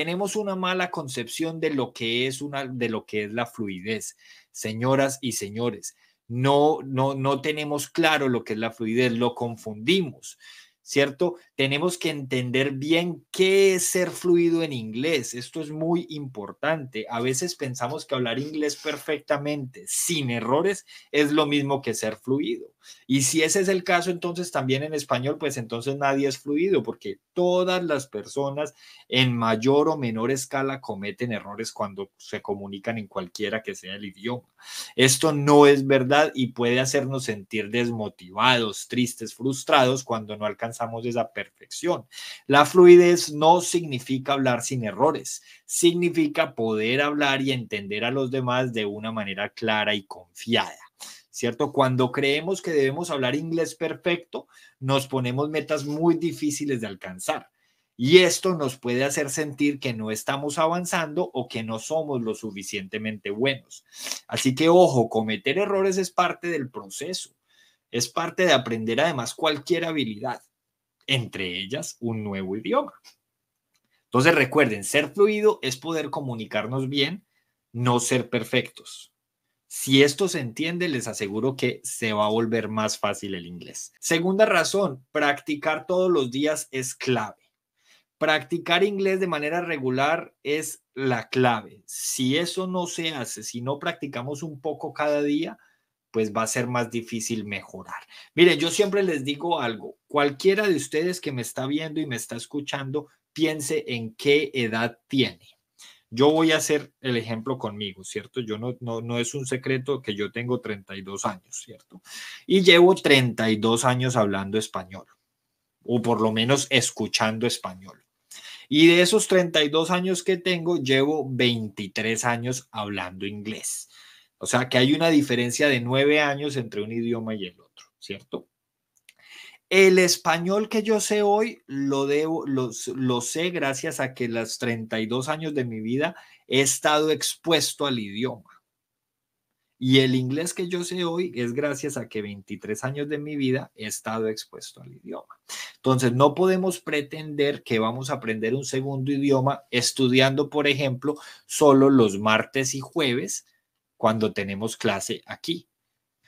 tenemos una mala concepción de lo que es una de lo que es la fluidez, señoras y señores. No no no tenemos claro lo que es la fluidez, lo confundimos. ¿Cierto? Tenemos que entender bien qué es ser fluido en inglés. Esto es muy importante. A veces pensamos que hablar inglés perfectamente, sin errores, es lo mismo que ser fluido. Y si ese es el caso, entonces también en español, pues entonces nadie es fluido, porque todas las personas en mayor o menor escala cometen errores cuando se comunican en cualquiera que sea el idioma. Esto no es verdad y puede hacernos sentir desmotivados, tristes, frustrados cuando no alcanzamos esa perfección. La fluidez no significa hablar sin errores, significa poder hablar y entender a los demás de una manera clara y confiada. ¿cierto? Cuando creemos que debemos hablar inglés perfecto, nos ponemos metas muy difíciles de alcanzar. Y esto nos puede hacer sentir que no estamos avanzando o que no somos lo suficientemente buenos. Así que ojo, cometer errores es parte del proceso, es parte de aprender además cualquier habilidad, entre ellas un nuevo idioma. Entonces recuerden, ser fluido es poder comunicarnos bien, no ser perfectos. Si esto se entiende, les aseguro que se va a volver más fácil el inglés. Segunda razón, practicar todos los días es clave. Practicar inglés de manera regular es la clave. Si eso no se hace, si no practicamos un poco cada día, pues va a ser más difícil mejorar. Miren, yo siempre les digo algo, cualquiera de ustedes que me está viendo y me está escuchando, piense en qué edad tiene. Yo voy a hacer el ejemplo conmigo, ¿cierto? Yo no, no, no es un secreto que yo tengo 32 años, ¿cierto? Y llevo 32 años hablando español, o por lo menos escuchando español. Y de esos 32 años que tengo, llevo 23 años hablando inglés. O sea que hay una diferencia de 9 años entre un idioma y el otro, ¿cierto? El español que yo sé hoy lo debo, lo, lo, sé gracias a que los 32 años de mi vida he estado expuesto al idioma. Y el inglés que yo sé hoy es gracias a que 23 años de mi vida he estado expuesto al idioma. Entonces, no podemos pretender que vamos a aprender un segundo idioma estudiando, por ejemplo, solo los martes y jueves cuando tenemos clase aquí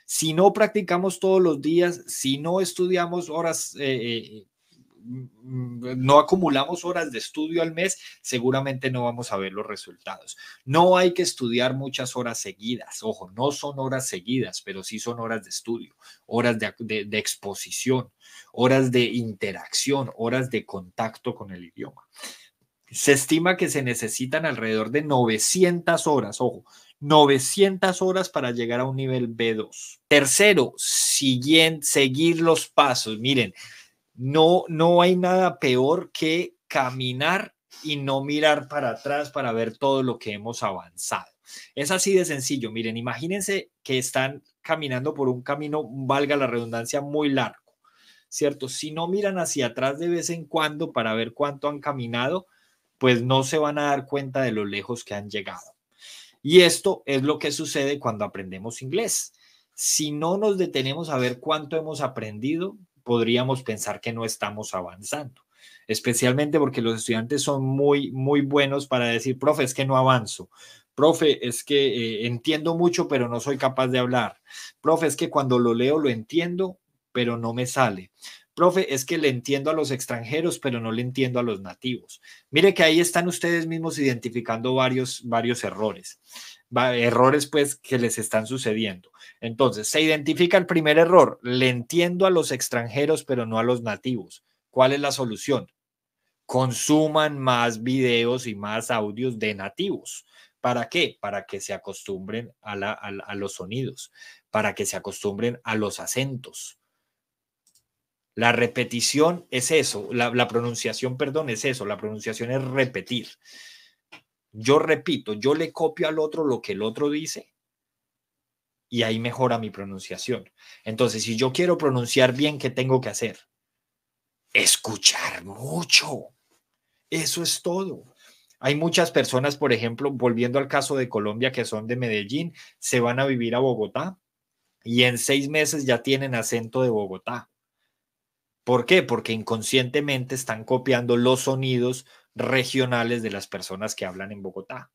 si no practicamos todos los días, si no estudiamos horas, eh, eh, no acumulamos horas de estudio al mes, seguramente no vamos a ver los resultados. No hay que estudiar muchas horas seguidas, ojo, no son horas seguidas, pero sí son horas de estudio, horas de, de exposición, horas de interacción, horas de contacto con el idioma. Se estima que se necesitan alrededor de 900 horas, ojo, 900 horas para llegar a un nivel B2. Tercero, seguir los pasos. Miren, no, no hay nada peor que caminar y no mirar para atrás para ver todo lo que hemos avanzado. Es así de sencillo. Miren, imagínense que están caminando por un camino, valga la redundancia, muy largo, ¿cierto? Si no miran hacia atrás de vez en cuando para ver cuánto han caminado, pues no se van a dar cuenta de lo lejos que han llegado. Y esto es lo que sucede cuando aprendemos inglés. Si no nos detenemos a ver cuánto hemos aprendido, podríamos pensar que no estamos avanzando, especialmente porque los estudiantes son muy, muy buenos para decir, profe, es que no avanzo. Profe, es que eh, entiendo mucho, pero no soy capaz de hablar. Profe, es que cuando lo leo lo entiendo, pero no me sale profe, es que le entiendo a los extranjeros, pero no le entiendo a los nativos. Mire que ahí están ustedes mismos identificando varios, varios errores, errores pues que les están sucediendo. Entonces, se identifica el primer error, le entiendo a los extranjeros, pero no a los nativos. ¿Cuál es la solución? Consuman más videos y más audios de nativos. ¿Para qué? Para que se acostumbren a los sonidos, para que se acostumbren a los acentos, la repetición es eso, la, pronunciación, perdón, es eso, la pronunciación es repetir. Yo repito, yo le copio al otro lo que el otro dice y ahí mejora mi pronunciación. Entonces, si yo quiero pronunciar bien, ¿qué tengo que hacer? Escuchar mucho. Eso es todo. Hay muchas personas, por ejemplo, volviendo al caso de Colombia, que son de Medellín, se van a vivir a Bogotá y en seis meses ya tienen acento de Bogotá ¿Por qué? Porque inconscientemente están copiando los sonidos regionales de las personas que hablan en Bogotá.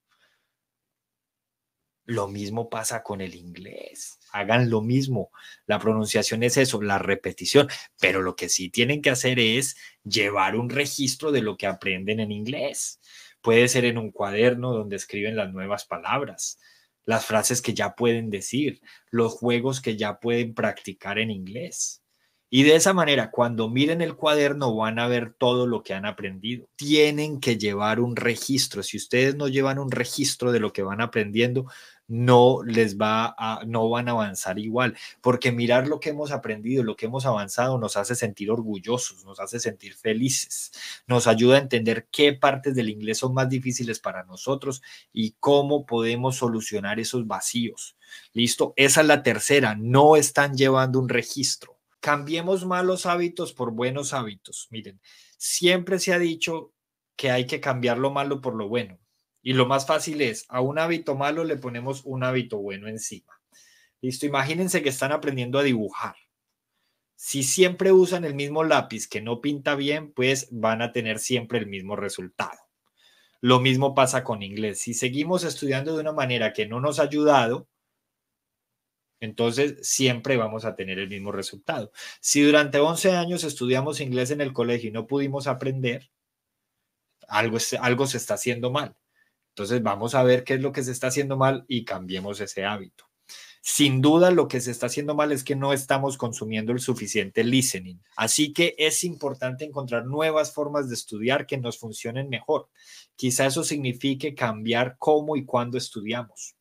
Lo mismo pasa con el inglés. Hagan lo mismo. La pronunciación es eso, la repetición. Pero lo que sí tienen que hacer es llevar un registro de lo que aprenden en inglés. Puede ser en un cuaderno donde escriben las nuevas palabras, las frases que ya pueden decir, los juegos que ya pueden practicar en inglés. Y de esa manera, cuando miren el cuaderno, van a ver todo lo que han aprendido. Tienen que llevar un registro. Si ustedes no llevan un registro de lo que van aprendiendo, no les va a, no van a avanzar igual, porque mirar lo que hemos aprendido, lo que hemos avanzado, nos hace sentir orgullosos, nos hace sentir felices, nos ayuda a entender qué partes del inglés son más difíciles para nosotros y cómo podemos solucionar esos vacíos. Listo, esa es la tercera, no están llevando un registro cambiemos malos hábitos por buenos hábitos. Miren, siempre se ha dicho que hay que cambiar lo malo por lo bueno. Y lo más fácil es, a un hábito malo le ponemos un hábito bueno encima. Listo, imagínense que están aprendiendo a dibujar. Si siempre usan el mismo lápiz que no pinta bien, pues van a tener siempre el mismo resultado. Lo mismo pasa con inglés. Si seguimos estudiando de una manera que no nos ha ayudado, entonces, siempre vamos a tener el mismo resultado. Si durante 11 años estudiamos inglés en el colegio y no pudimos aprender, algo, algo se está haciendo mal. Entonces, vamos a ver qué es lo que se está haciendo mal y cambiemos ese hábito. Sin duda, lo que se está haciendo mal es que no estamos consumiendo el suficiente listening. Así que es importante encontrar nuevas formas de estudiar que nos funcionen mejor. Quizá eso signifique cambiar cómo y cuándo estudiamos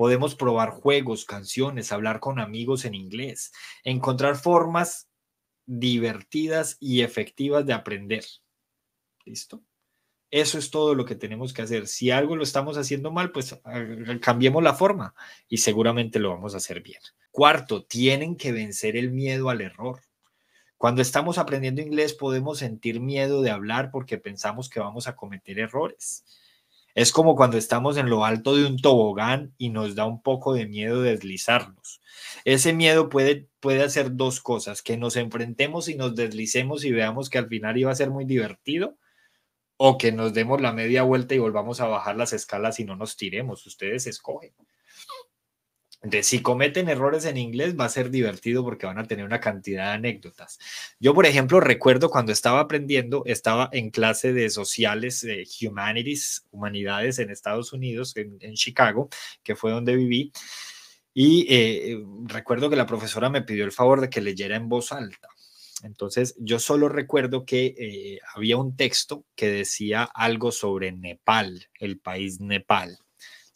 Podemos probar juegos, canciones, hablar con amigos en inglés, encontrar formas divertidas y efectivas de aprender. ¿Listo? Eso es todo lo que tenemos que hacer. Si algo lo estamos haciendo mal, pues cambiemos la forma y seguramente lo vamos a hacer bien. Cuarto, tienen que vencer el miedo al error. Cuando estamos aprendiendo inglés podemos sentir miedo de hablar porque pensamos que vamos a cometer errores. Es como cuando estamos en lo alto de un tobogán y nos da un poco de miedo deslizarnos. Ese miedo puede, puede hacer dos cosas, que nos enfrentemos y nos deslicemos y veamos que al final iba a ser muy divertido, o que nos demos la media vuelta y volvamos a bajar las escalas y no nos tiremos. Ustedes escogen. Entonces, si cometen errores en inglés, va a ser divertido porque van a tener una cantidad de anécdotas. Yo, por ejemplo, recuerdo cuando estaba aprendiendo, estaba en clase de sociales, de humanities, humanidades en Estados Unidos, en, Chicago, que fue donde viví. Y eh, recuerdo que la profesora me pidió el favor de que leyera en voz alta. Entonces, yo solo recuerdo que eh, había un texto que decía algo sobre Nepal, el país Nepal.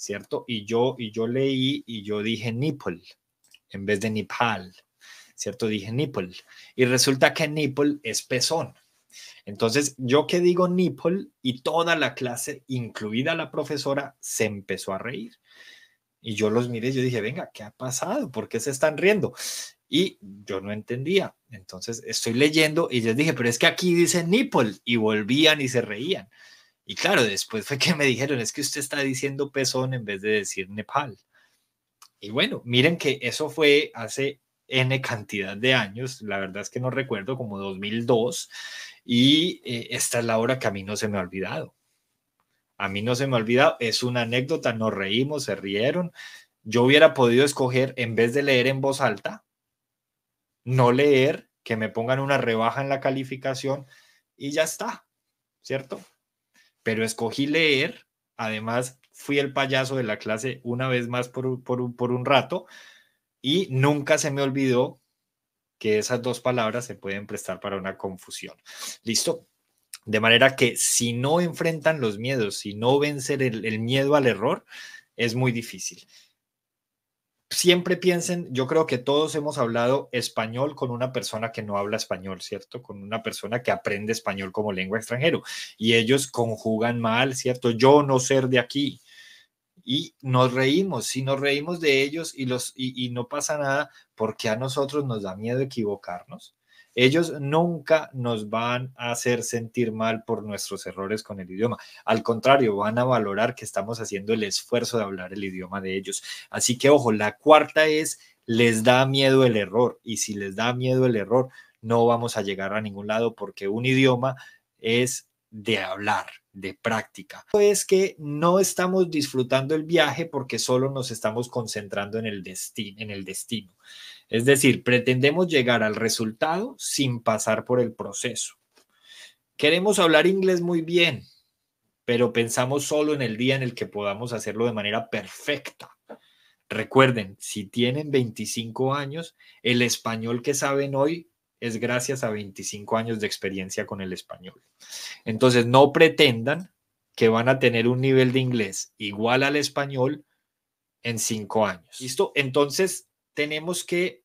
¿cierto? Y yo, y yo leí y yo dije nipple en vez de nipal, ¿cierto? Dije nipple. Y resulta que nipple es pezón. Entonces, yo que digo nipple y toda la clase, incluida la profesora, se empezó a reír. Y yo los miré y yo dije, venga, ¿qué ha pasado? ¿Por qué se están riendo? Y yo no entendía. Entonces, estoy leyendo y les dije, pero es que aquí dice nipple. Y volvían y se reían. Y claro, después fue que me dijeron, es que usted está diciendo pezón en vez de decir Nepal. Y bueno, miren que eso fue hace N cantidad de años, la verdad es que no recuerdo, como 2002, y eh, esta es la hora que a mí no se me ha olvidado. A mí no se me ha olvidado, es una anécdota, nos reímos, se rieron. Yo hubiera podido escoger, en vez de leer en voz alta, no leer, que me pongan una rebaja en la calificación y ya está, ¿cierto? pero escogí leer, además fui el payaso de la clase una vez más por, un rato y nunca se me olvidó que esas dos palabras se pueden prestar para una confusión. ¿Listo? De manera que si no enfrentan los miedos, si no vencer el miedo al error, es muy difícil siempre piensen, yo creo que todos hemos hablado español con una persona que no habla español, ¿cierto? Con una persona que aprende español como lengua extranjero y ellos conjugan mal, ¿cierto? Yo no ser de aquí. Y nos reímos, si nos reímos de ellos y, los, y, y no pasa nada, porque a nosotros nos da miedo equivocarnos? Ellos nunca nos van a hacer sentir mal por nuestros errores con el idioma. Al contrario, van a valorar que estamos haciendo el esfuerzo de hablar el idioma de ellos. Así que, ojo, la cuarta es, les da miedo el error. Y si les da miedo el error, no vamos a llegar a ningún lado porque un idioma es de hablar, de práctica. Es que no estamos disfrutando el viaje porque solo nos estamos concentrando en el destino, en el destino. Es decir, pretendemos llegar al resultado sin pasar por el proceso. Queremos hablar inglés muy bien, pero pensamos solo en el día en el que podamos hacerlo de manera perfecta. Recuerden, si tienen 25 años, el español que saben hoy es gracias a 25 años de experiencia con el español. Entonces, no pretendan que van a tener un nivel de inglés igual al español en 5 años. ¿Listo? Entonces, tenemos que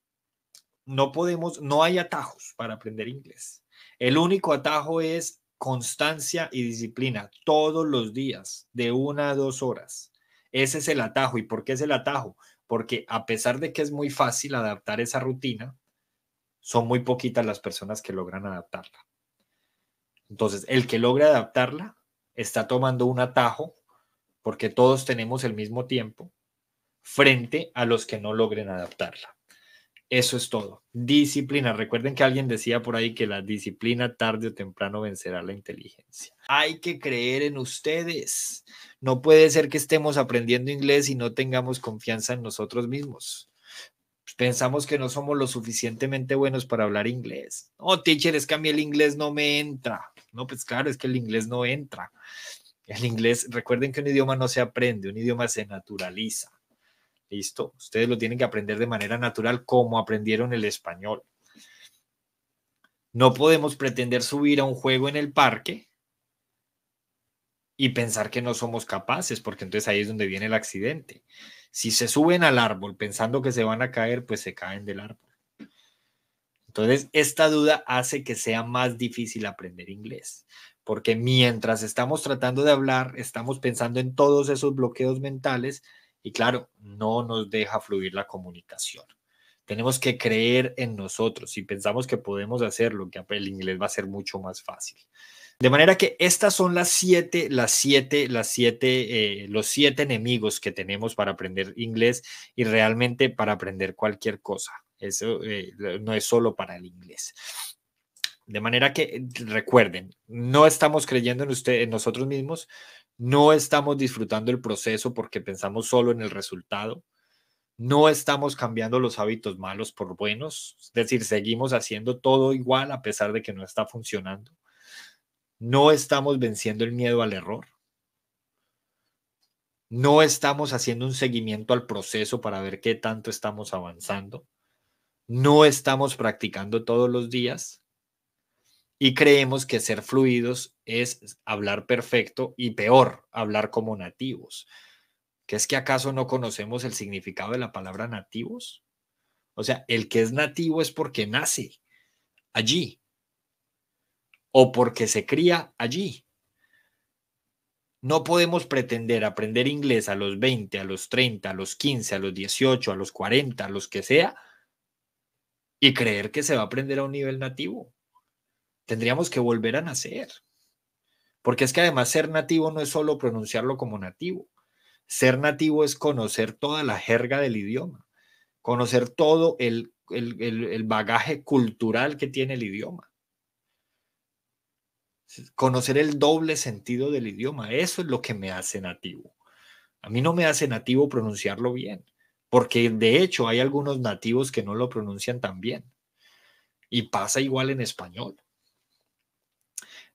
no podemos, no hay atajos para aprender inglés. El único atajo es constancia y disciplina todos los días, de una a dos horas. Ese es el atajo. ¿Y por qué es el atajo? Porque a pesar de que es muy fácil adaptar esa rutina, son muy poquitas las personas que logran adaptarla. Entonces, el que logra adaptarla está tomando un atajo porque todos tenemos el mismo tiempo frente a los que no logren adaptarla. Eso es todo. Disciplina. Recuerden que alguien decía por ahí que la disciplina tarde o temprano vencerá la inteligencia. Hay que creer en ustedes. No puede ser que estemos aprendiendo inglés y no tengamos confianza en nosotros mismos. Pensamos que no somos lo suficientemente buenos para hablar inglés. Oh, teacher, es que a mí el inglés no me entra. No, pues claro, es que el inglés no entra. El inglés, recuerden que un idioma no se aprende, un idioma se naturaliza. Listo, ustedes lo tienen que aprender de manera natural como aprendieron el español. No podemos pretender subir a un juego en el parque y pensar que no somos capaces, porque entonces ahí es donde viene el accidente. Si se suben al árbol pensando que se van a caer, pues se caen del árbol. Entonces, esta duda hace que sea más difícil aprender inglés, porque mientras estamos tratando de hablar, estamos pensando en todos esos bloqueos mentales y claro, no nos deja fluir la comunicación. Tenemos que creer en nosotros. Si pensamos que podemos hacerlo, que pues, el inglés va a ser mucho más fácil. De manera que estas son las siete, las siete, las siete, eh, los siete enemigos que tenemos para aprender inglés y realmente para aprender cualquier cosa. Eso eh, no es solo para el inglés. De manera que eh, recuerden, no estamos creyendo en en nosotros mismos, no estamos disfrutando el proceso porque pensamos solo en el resultado, no estamos cambiando los hábitos malos por buenos, es decir, seguimos haciendo todo igual a pesar de que no está funcionando. No estamos venciendo el miedo al error. No estamos haciendo un seguimiento al proceso para ver qué tanto estamos avanzando. No estamos practicando todos los días y creemos que ser fluidos es hablar perfecto y peor, hablar como nativos. ¿Qué es que acaso no conocemos el significado de la palabra nativos? O sea, el que es nativo es porque nace allí o porque se cría allí. No podemos pretender aprender inglés a los 20, a los 30, a los 15, a los 18, a los 40, a los que sea, y creer que se va a aprender a un nivel nativo. Tendríamos que volver a nacer. Porque es que además ser nativo no es solo pronunciarlo como nativo. Ser nativo es conocer toda la jerga del idioma, conocer todo el, el, el bagaje cultural que tiene el idioma conocer el doble sentido del idioma. Eso es lo que me hace nativo. A mí no me hace nativo pronunciarlo bien, porque de hecho hay algunos nativos que no lo pronuncian tan bien. Y pasa igual en español.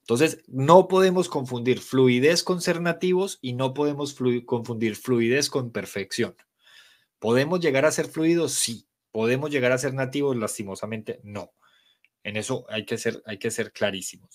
Entonces, no podemos confundir fluidez con ser nativos y no podemos confundir fluidez con perfección. ¿Podemos llegar a ser fluidos? Sí. ¿Podemos llegar a ser nativos? Lastimosamente, no. En eso hay que ser, hay que ser clarísimos.